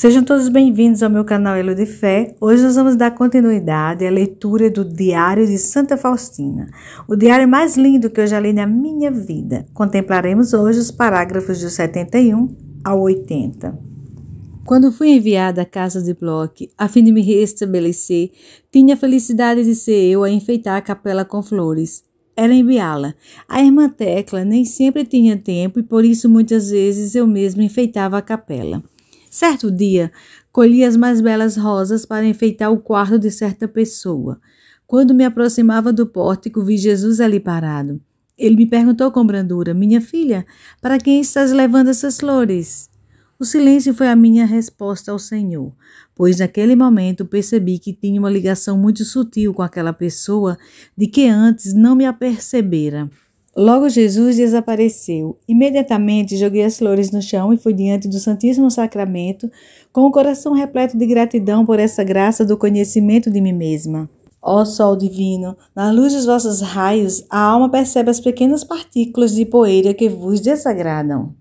Sejam todos bem-vindos ao meu canal Elo de Fé. Hoje nós vamos dar continuidade à leitura do Diário de Santa Faustina, o diário mais lindo que eu já li na minha vida. Contemplaremos hoje os parágrafos de 71 ao 80. Quando fui enviada à casa de Bloch, a fim de me restabelecer, tinha a felicidade de ser eu a enfeitar a capela com flores era enviá-la. A irmã Tecla nem sempre tinha tempo e por isso muitas vezes eu mesma enfeitava a capela. Certo dia, colhi as mais belas rosas para enfeitar o quarto de certa pessoa. Quando me aproximava do pórtico, vi Jesus ali parado. Ele me perguntou com brandura: Minha filha, para quem estás levando essas flores? O silêncio foi a minha resposta ao Senhor, pois naquele momento percebi que tinha uma ligação muito sutil com aquela pessoa de que antes não me apercebera. Logo Jesus desapareceu. Imediatamente joguei as flores no chão e fui diante do Santíssimo Sacramento, com o coração repleto de gratidão por essa graça do conhecimento de mim mesma. Ó Sol Divino, na luz dos vossos raios, a alma percebe as pequenas partículas de poeira que vos desagradam.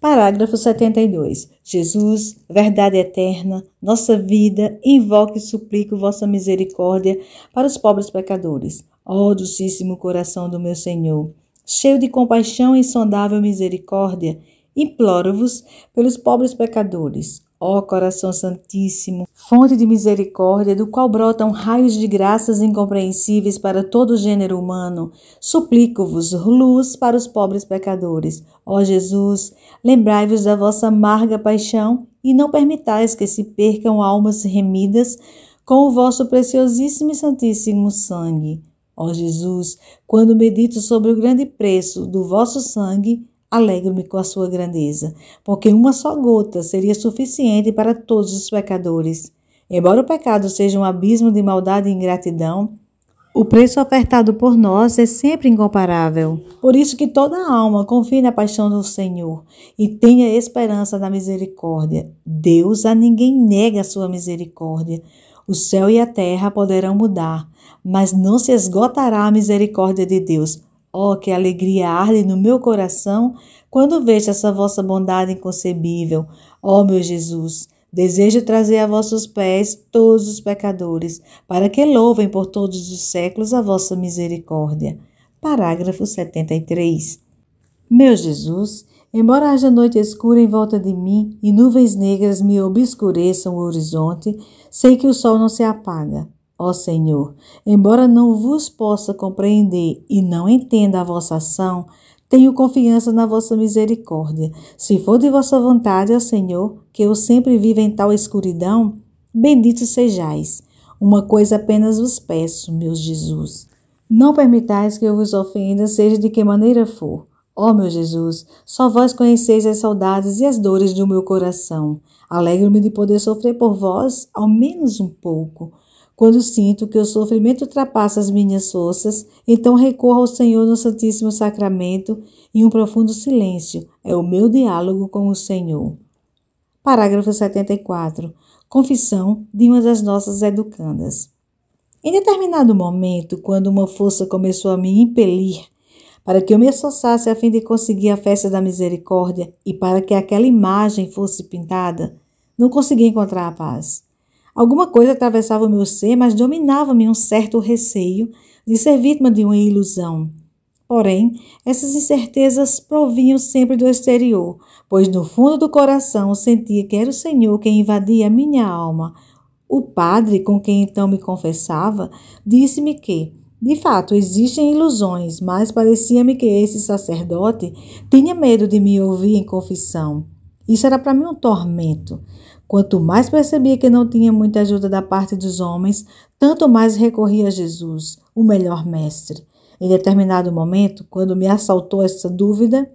Parágrafo 72. Jesus, verdade eterna, nossa vida, invoca e suplico vossa misericórdia para os pobres pecadores. Ó oh, docíssimo coração do meu Senhor, cheio de compaixão e insondável misericórdia, imploro-vos pelos pobres pecadores. Ó coração santíssimo, fonte de misericórdia, do qual brotam raios de graças incompreensíveis para todo o gênero humano, suplico-vos luz para os pobres pecadores. Ó Jesus, lembrai-vos da vossa amarga paixão e não permitais que se percam almas remidas com o vosso preciosíssimo e santíssimo sangue. Ó Jesus, quando medito sobre o grande preço do vosso sangue, alegro-me com a sua grandeza, porque uma só gota seria suficiente para todos os pecadores. Embora o pecado seja um abismo de maldade e ingratidão, o preço ofertado por nós é sempre incomparável. Por isso que toda alma confie na paixão do Senhor e tenha esperança na misericórdia. Deus a ninguém nega a sua misericórdia. O céu e a terra poderão mudar, mas não se esgotará a misericórdia de Deus. Oh, que alegria arde no meu coração quando vejo essa vossa bondade inconcebível. oh, meu Jesus, desejo trazer a vossos pés todos os pecadores, para que louvem por todos os séculos a vossa misericórdia. Parágrafo 73. Meu Jesus, embora haja noite escura em volta de mim e nuvens negras me obscureçam o horizonte, sei que o sol não se apaga. Ó Senhor, embora não vos possa compreender e não entenda a vossa ação, tenho confiança na vossa misericórdia. Se for de vossa vontade, ó Senhor, que eu sempre viva em tal escuridão, bendito sejais. Uma coisa apenas vos peço, meu Jesus. Não permitais que eu vos ofenda, seja de que maneira for. Ó meu Jesus, só vós conheceis as saudades e as dores do meu coração. Alegro-me de poder sofrer por vós, ao menos um pouco. Quando sinto que o sofrimento ultrapassa as minhas forças, então recorro ao Senhor no Santíssimo Sacramento e um profundo silêncio é o meu diálogo com o Senhor. Parágrafo 74. Confissão de uma das nossas educandas. Em determinado momento, quando uma força começou a me impelir para que eu me esforçasse a fim de conseguir a festa da misericórdia e para que aquela imagem fosse pintada, não consegui encontrar a paz. Alguma coisa atravessava o meu ser, mas dominava-me um certo receio de ser vítima de uma ilusão. Porém, essas incertezas provinham sempre do exterior, pois no fundo do coração sentia que era o Senhor quem invadia a minha alma. O padre, com quem então me confessava, disse-me que, de fato, existem ilusões, mas parecia-me que esse sacerdote tinha medo de me ouvir em confissão. Isso era para mim um tormento. Quanto mais percebia que não tinha muita ajuda da parte dos homens, tanto mais recorria a Jesus, o melhor mestre. Em determinado momento, quando me assaltou essa dúvida,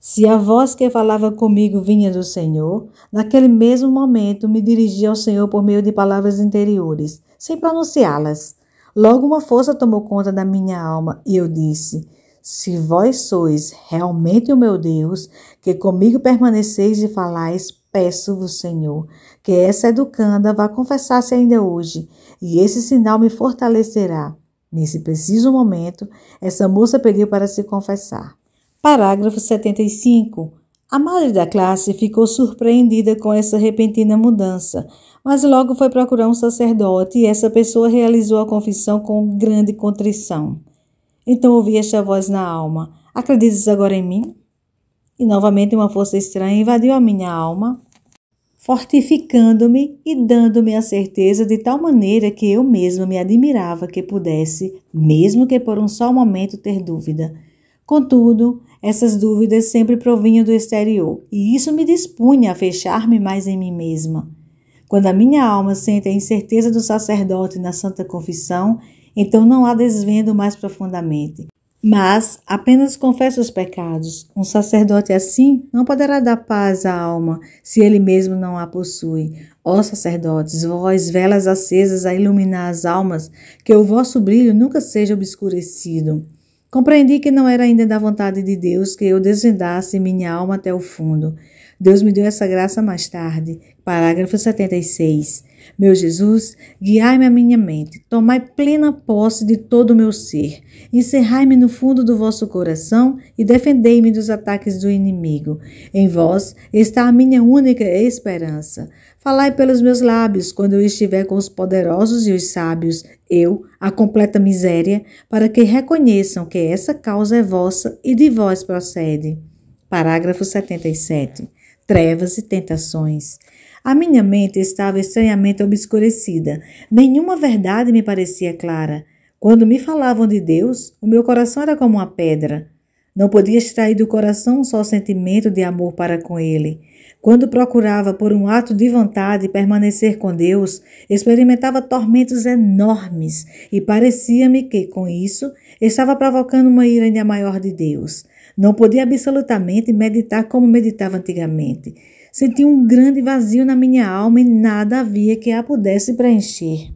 se a voz que falava comigo vinha do Senhor, naquele mesmo momento me dirigi ao Senhor por meio de palavras interiores, sem pronunciá-las. Logo uma força tomou conta da minha alma e eu disse: Se vós sois realmente o meu Deus, que comigo permaneceis e falais, Peço-vos, Senhor, que essa educanda vá confessar-se ainda hoje, e esse sinal me fortalecerá. Nesse preciso momento, essa moça pediu para se confessar. Parágrafo 75. A madre da classe ficou surpreendida com essa repentina mudança, mas logo foi procurar um sacerdote e essa pessoa realizou a confissão com grande contrição. Então ouvi esta voz na alma: Acreditas agora em mim? e novamente uma força estranha invadiu a minha alma, fortificando-me e dando-me a certeza de tal maneira que eu mesma me admirava que pudesse, mesmo que por um só momento, ter dúvida. Contudo, essas dúvidas sempre provinham do exterior, e isso me dispunha a fechar-me mais em mim mesma. Quando a minha alma sente a incerteza do sacerdote na Santa Confissão, então não a desvendo mais profundamente, mas apenas confessa os pecados. Um sacerdote assim não poderá dar paz à alma, se ele mesmo não a possui. Ó sacerdotes, vós, velas acesas a iluminar as almas, que o vosso brilho nunca seja obscurecido. Compreendi que não era ainda da vontade de Deus que eu desvendasse minha alma até o fundo. Deus me deu essa graça mais tarde. Parágrafo 76. Meu Jesus, guiai-me a minha mente, tomai plena posse de todo o meu ser, encerrai-me no fundo do vosso coração e defendei-me dos ataques do inimigo. Em vós está a minha única esperança. Falai pelos meus lábios quando eu estiver com os poderosos e os sábios, eu, a completa miséria, para que reconheçam que essa causa é vossa e de vós procede. Parágrafo 77. Trevas e tentações. A minha mente estava estranhamente obscurecida. Nenhuma verdade me parecia clara. Quando me falavam de Deus, o meu coração era como uma pedra. Não podia extrair do coração um só sentimento de amor para com Ele. Quando procurava, por um ato de vontade, permanecer com Deus, experimentava tormentos enormes e parecia-me que, com isso, estava provocando uma ira ainda maior de Deus. Não podia absolutamente meditar como meditava antigamente. Senti um grande vazio na minha alma e nada havia que a pudesse preencher.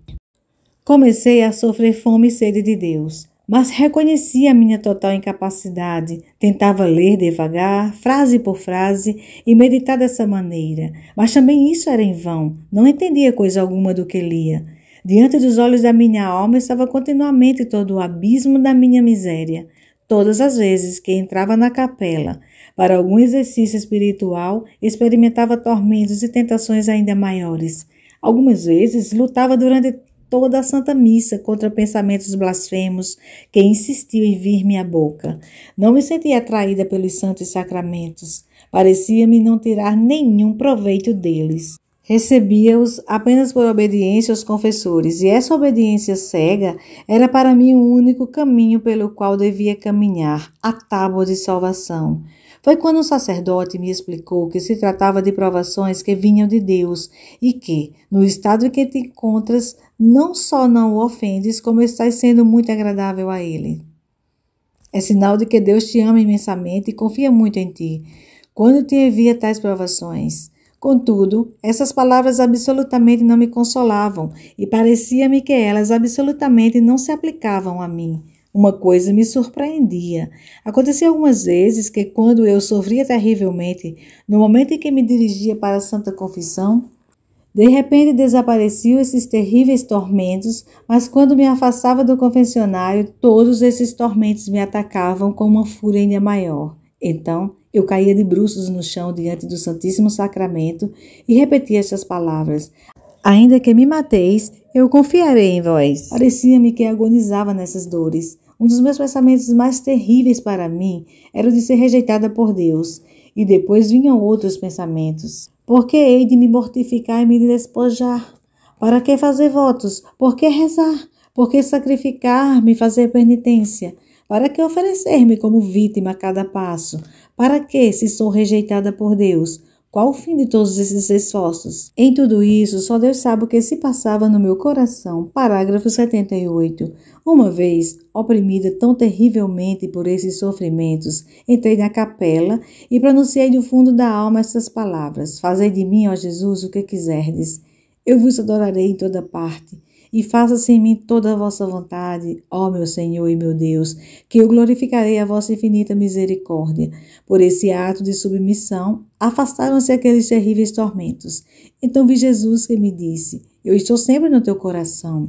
Comecei a sofrer fome e sede de Deus, mas reconheci a minha total incapacidade. Tentava ler devagar, frase por frase, e meditar dessa maneira, mas também isso era em vão. Não entendia coisa alguma do que lia. Diante dos olhos da minha alma estava continuamente todo o abismo da minha miséria. Todas as vezes que entrava na capela, para algum exercício espiritual, experimentava tormentos e tentações ainda maiores. Algumas vezes lutava durante toda a Santa Missa contra pensamentos blasfemos que insistiam em vir-me à boca. Não me sentia atraída pelos santos sacramentos. Parecia-me não tirar nenhum proveito deles. Recebia-os apenas por obediência aos confessores, e essa obediência cega era para mim o único caminho pelo qual devia caminhar a tábua de salvação. Foi quando o sacerdote me explicou que se tratava de provações que vinham de Deus e que, no estado em que te encontras, não só não o ofendes, como estás sendo muito agradável a Ele. É sinal de que Deus te ama imensamente e confia muito em ti, quando te envia tais provações. Contudo, essas palavras absolutamente não me consolavam e parecia-me que elas absolutamente não se aplicavam a mim. Uma coisa me surpreendia. Acontecia algumas vezes que, quando eu sofria terrivelmente, no momento em que me dirigia para a Santa Confissão, de repente desapareciam esses terríveis tormentos, mas quando me afastava do confessionário, todos esses tormentos me atacavam com uma fúria ainda maior. Então, eu caía de bruços no chão diante do Santíssimo Sacramento e repetia estas palavras: Ainda que me mateis, eu confiarei em vós. Parecia-me que agonizava nessas dores. Um dos meus pensamentos mais terríveis para mim era o de ser rejeitada por Deus. E depois vinham outros pensamentos. Por que hei de me mortificar e me despojar? Para que fazer votos? Por que rezar? Por que sacrificar-me e fazer penitência? Para que oferecer-me como vítima a cada passo? Para que, se sou rejeitada por Deus? Qual o fim de todos esses esforços? Em tudo isso, só Deus sabe o que se passava no meu coração. Parágrafo 78. Uma vez, oprimida tão terrivelmente por esses sofrimentos, entrei na capela e pronunciei do fundo da alma estas palavras: Fazei de mim, ó Jesus, o que quiserdes. Eu vos adorarei em toda parte e faça-se em mim toda a vossa vontade, ó meu Senhor e meu Deus, que eu glorificarei a vossa infinita misericórdia. Por esse ato de submissão, afastaram-se aqueles terríveis tormentos. Então vi Jesus que me disse: Eu estou sempre no teu coração.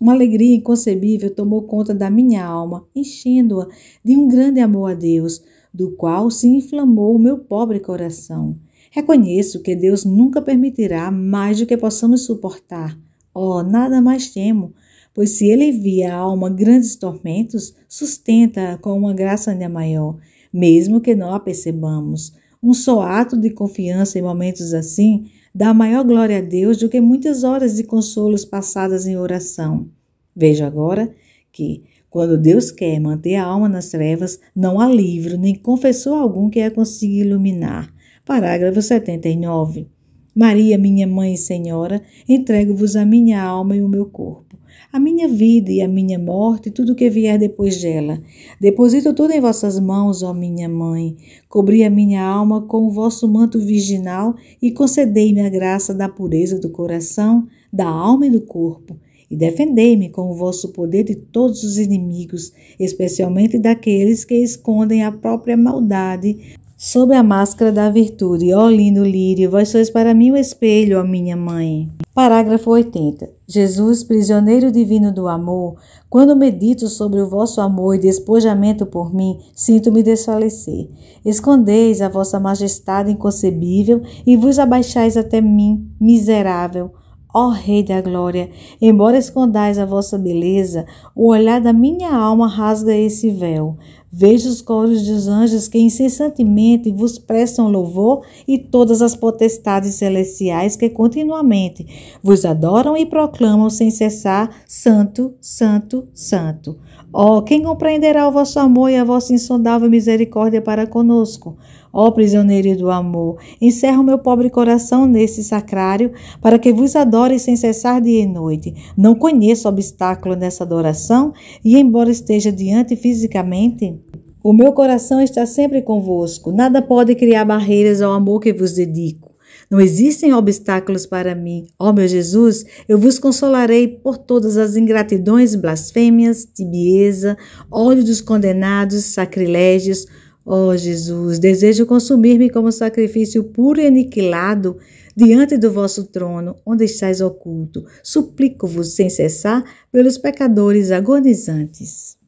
Uma alegria inconcebível tomou conta da minha alma, enchendo-a de um grande amor a Deus, do qual se inflamou o meu pobre coração. Reconheço que Deus nunca permitirá mais do que possamos suportar. Oh, nada mais temo, pois se ele envia a alma grandes tormentos, sustenta-a com uma graça ainda maior, mesmo que não a percebamos. Um só ato de confiança em momentos assim dá maior glória a Deus do que muitas horas de consolos passadas em oração. Veja agora que, quando Deus quer manter a alma nas trevas, não há livro nem confessor algum que a consiga iluminar. Parágrafo 79. Maria, minha mãe e senhora, entrego-vos a minha alma e o meu corpo, a minha vida e a minha morte, e tudo o que vier depois dela. Deposito tudo em vossas mãos, ó minha mãe. Cobri a minha alma com o vosso manto virginal e concedei-me a graça da pureza do coração, da alma e do corpo. E defendei-me com o vosso poder de todos os inimigos, especialmente daqueles que escondem a própria maldade Sob a máscara da virtude, ó lindo lírio, vós sois para mim o espelho, ó minha mãe. Parágrafo 80. Jesus, prisioneiro divino do amor, quando medito sobre o vosso amor e despojamento por mim, sinto-me desfalecer. Escondeis a vossa majestade inconcebível e vos abaixais até mim, miserável. Ó Rei da Glória, embora escondais a vossa beleza, o olhar da minha alma rasga esse véu. Vejo os coros dos anjos que incessantemente vos prestam louvor e todas as potestades celestiais que continuamente vos adoram e proclamam sem cessar: Santo, Santo, Santo. Ó, oh, quem compreenderá o vosso amor e a vossa insondável misericórdia para conosco? Ó prisioneiro do amor, encerro meu pobre coração nesse sacrário, para que vos adore sem cessar dia e noite. Não conheço obstáculo nessa adoração, e embora esteja diante fisicamente, o meu coração está sempre convosco. Nada pode criar barreiras ao amor que vos dedico. Não existem obstáculos para mim. Ó meu Jesus, eu vos consolarei por todas as ingratidões, blasfêmias, tibieza, ódio dos condenados, sacrilégios, Ó oh, Jesus, desejo consumir-me como sacrifício puro e aniquilado diante do vosso trono, onde estáis oculto. Suplico-vos sem cessar pelos pecadores agonizantes.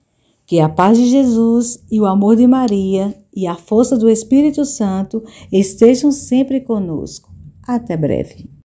Que a paz de Jesus e o amor de Maria e a força do Espírito Santo estejam sempre conosco. Até breve.